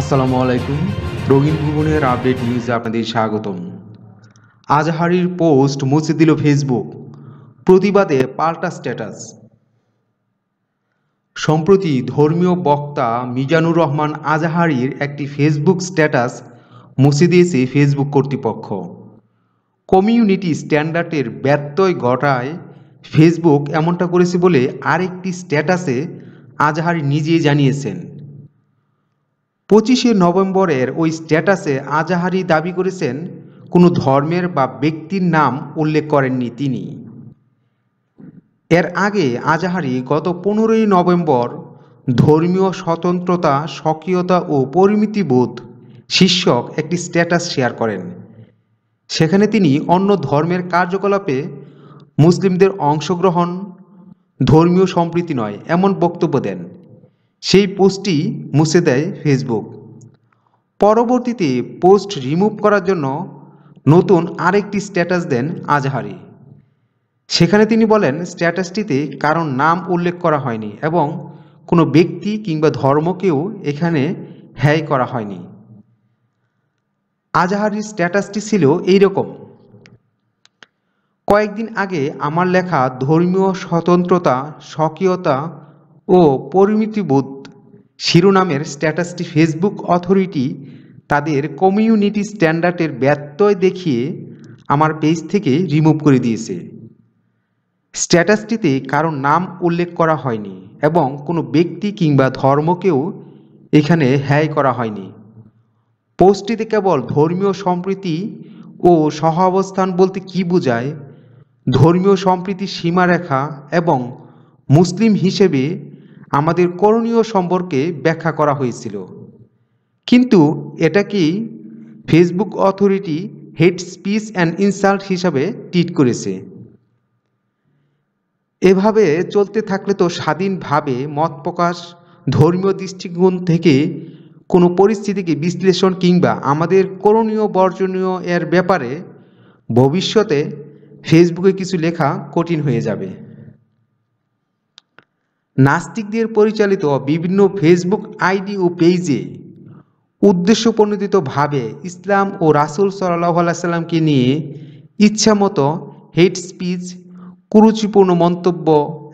আসসালামু আলাইকুম রঙিন ভুবনের আপডেট নিউজে আপনাদের স্বাগতম আজহারির পোস্ট মুছে দিল ফেসবুক প্রতিবাদে পাল্টা স্ট্যাটাস সম্প্রতি ধর্মীয় বক্তা মিজানুর রহমান আজহারির একটি ফেসবুক স্ট্যাটাস মুছে দিয়েছে ফেসবুক কর্তৃপক্ষ কমিউনিটি স্ট্যান্ডার্ডের ব্যত্যয় ঘটায় ফেসবুক এমনটা করেছে বলে আরেকটি স্ট্যাটাসে আজহারি নিজেই জানিয়েছেন পঁচিশে নভেম্বরের ওই স্ট্যাটাসে আজাহারি দাবি করেছেন কোনো ধর্মের বা ব্যক্তির নাম উল্লেখ করেননি তিনি এর আগে আজাহারি গত পনেরোই নভেম্বর ধর্মীয় স্বতন্ত্রতা স্বকীয়তা ও পরিমিতিবোধ শীর্ষক একটি স্ট্যাটাস শেয়ার করেন সেখানে তিনি অন্য ধর্মের কার্যকলাপে মুসলিমদের অংশগ্রহণ ধর্মীয় সম্প্রীতি নয় এমন বক্তব্য দেন সেই পোস্টটি মুছে দেয় ফেসবুক পরবর্তীতে পোস্ট রিমুভ করার জন্য নতুন আরেকটি স্ট্যাটাস দেন আজহারি সেখানে তিনি বলেন স্ট্যাটাসটিতে কারণ নাম উল্লেখ করা হয়নি এবং কোনো ব্যক্তি কিংবা ধর্মকেও এখানে হ্যায় করা হয়নি আজহারির স্ট্যাটাসটি ছিল এইরকম কয়েকদিন আগে আমার লেখা ধর্মীয় স্বতন্ত্রতা স্বকীয়তা ও পরিমিতিবোধ শিরোনামের স্ট্যাটাসটি ফেসবুক অথরিটি তাদের কমিউনিটি স্ট্যান্ডার্ডের ব্যত্যয় দেখিয়ে আমার পেজ থেকে রিমুভ করে দিয়েছে স্ট্যাটাসটিতে কারো নাম উল্লেখ করা হয়নি এবং কোনো ব্যক্তি কিংবা ধর্মকেও এখানে হ্যায় করা হয়নি পোস্টটিতে কেবল ধর্মীয় সম্প্রীতি ও সহাবস্থান বলতে কি বোঝায় ধর্মীয় সম্প্রীতির সীমারেখা এবং মুসলিম হিসেবে আমাদের করণীয় সম্পর্কে ব্যাখ্যা করা হয়েছিল কিন্তু এটা কি Facebook authority hate speech and insult হিসাবে টুইট করেছে এভাবে চলতে থাকলে তো স্বাধীনভাবে মত প্রকাশ ধর্মীয় দৃষ্টিকোণ থেকে কোনো পরিস্থিতিকে বিশ্লেষণ কিংবা আমাদের করণীয় বর্জনীয় এর ব্যাপারে ভবিষ্যতে ফেসবুকে কিছু লেখা কঠিন হয়ে যাবে নাস্তিকদের পরিচালিত বিভিন্ন ফেসবুক আইডি ও পেজে উদ্দেশ্যপ্রণোদিতভাবে ইসলাম ও রাসুল সাল্লাহ সাল্লামকে নিয়ে ইচ্ছামতো হেড স্পিচ কুরুচিপূর্ণ মন্তব্য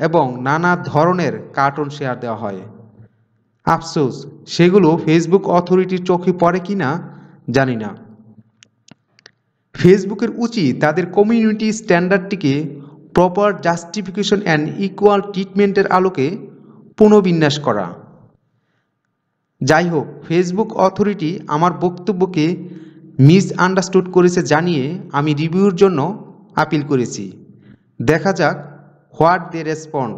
এবং নানা ধরনের কার্টুন শেয়ার দেওয়া হয় আফসোস সেগুলো ফেসবুক অথরিটির চোখে পড়ে কি না জানি না ফেসবুকের উচিত তাদের কমিউনিটি স্ট্যান্ডার্ডটিকে প্রপার জাস্টিফিকেশন অ্যান্ড ইকুয়াল ট্রিটমেন্টের আলোকে পুনর্বিন্যাস করা যাই হোক ফেসবুক অথরিটি আমার বক্তব্যকে মিস আন্ডারস্টুড করেছে জানিয়ে আমি রিভিউর জন্য আপিল করেছি দেখা যাক হোয়াট দে রেসপন্ড